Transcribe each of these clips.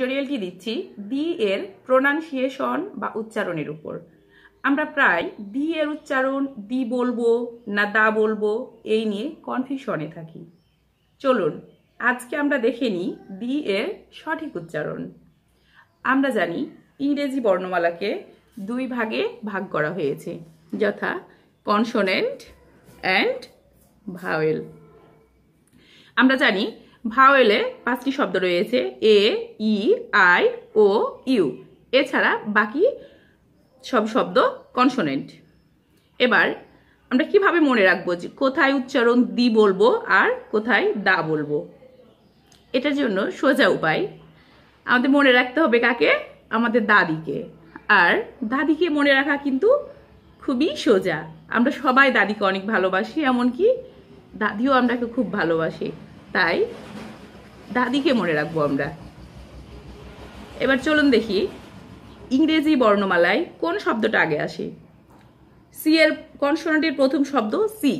টিউটোরিয়ালটি দিচ্ছি দি এর প্রোনাউন্সিয়েশন বা উচ্চারণের উপর আমরা প্রায় দি এর উচ্চারণ দি বলবো না দা বলবো এই নিয়ে কনফিউশনে থাকি চলুন আজকে আমরা দেখে নিই দি এর সঠিক উচ্চারণ আমরা জানি ইংরেজি বর্ণমালাকে দুই ভাগে ভাগ করা হয়েছে যথা কনসোনেন্ট অ্যান্ড ভাওয়েল আমরা জানি ভাওয়েলে পাঁচটি শব্দ রয়েছে এ ই আই ও ইউ এছাড়া বাকি সব শব্দ কনসোনেন্ট এবার আমরা কিভাবে মনে রাখবো যে কোথায় উচ্চারণ দি বলবো আর কোথায় দা বলবো এটার জন্য সোজা উপায় আমাদের মনে রাখতে হবে কাকে আমাদের দাদিকে আর দাদিকে মনে রাখা কিন্তু খুবই সোজা আমরা সবাই দাদিকে অনেক ভালোবাসি এমনকি দাদিও আমরাকে খুব ভালোবাসি তাই দাদিকে মনে রাখবো আমরা এবার চলুন দেখি ইংরেজি বর্ণমালায় কোন শব্দটা আগে আসে সি এর কনসোনেন্টের প্রথম শব্দ সি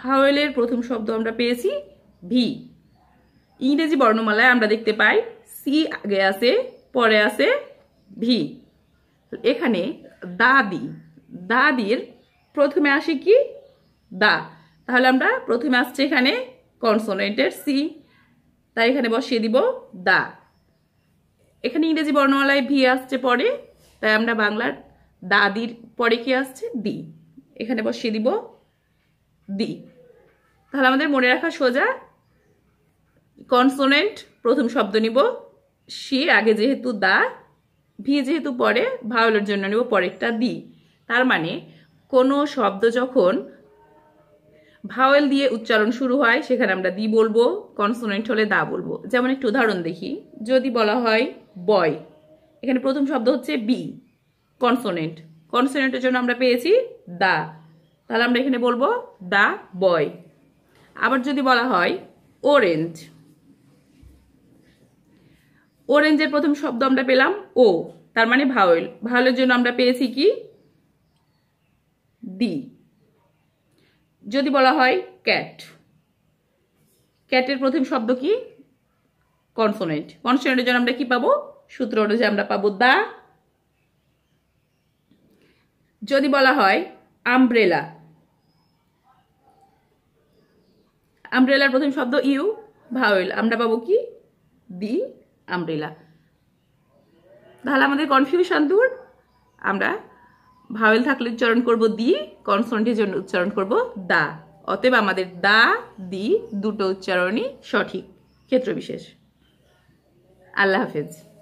ভাওয়েলের প্রথম শব্দ আমরা পেয়েছি ভি ইংরেজি বর্ণমালায় আমরা দেখতে পাই সি আগে আসে পরে আসে ভি এখানে দাদি দাদির প্রথমে আসে কি দা তাহলে আমরা প্রথমে আসছে এখানে কনসোনেন্টের সি তাই এখানে বসিয়ে দিব দা এখানে ইংরেজি বর্ণমালায় ভি আসছে পরে তাই আমরা বাংলার দাদির পরে কি আসছে দি এখানে বসিয়ে দিব দি তাহলে আমাদের মনে রাখা সোজা কনসোনেন্ট প্রথম শব্দ নিব সি আগে যেহেতু দা ভি যেহেতু পরে ভাওলের জন্য নিব পরেরটা দি তার মানে কোনো শব্দ যখন ভাওয়েল দিয়ে উচ্চারণ শুরু হয় সেখানে আমরা দি বলবো কনসোনেন্ট হলে দা বলবো যেমন একটু উদাহরণ দেখি যদি বলা হয় বয় এখানে প্রথম শব্দ হচ্ছে বি কনসোনেন্ট কনসোনেন্টের জন্য আমরা পেয়েছি দা তাহলে আমরা এখানে বলবো দা বয় আবার যদি বলা হয় ওরেঞ্জ ওরেঞ্জের প্রথম শব্দ আমরা পেলাম ও তার মানে ভাওয়েল ভাওয়েলের জন্য আমরা পেয়েছি কি দি যদি বলা হয় ক্যাট ক্যাটের প্রথম শব্দ কি কনসোনেন্ট কনসোনেন্টের জন্য আমরা কি পাবো সূত্র অনুযায়ী আমরা পাবো দা যদি বলা হয় আমব্রেলা আমব্রেলার প্রথম শব্দ ইউ ভাওয়েল আমরা পাবো কি দি আমব্রেলা তাহলে আমাদের কনফিউশন দূর আমরা ভাওয়েল থাকলে উচ্চারণ করব দি কনসনেন্টের জন্য উচ্চারণ করব দা অতএব আমাদের দা দি দুটো উচ্চারণই সঠিক ক্ষেত্রবিশেষ আল্লাহ হাফেজ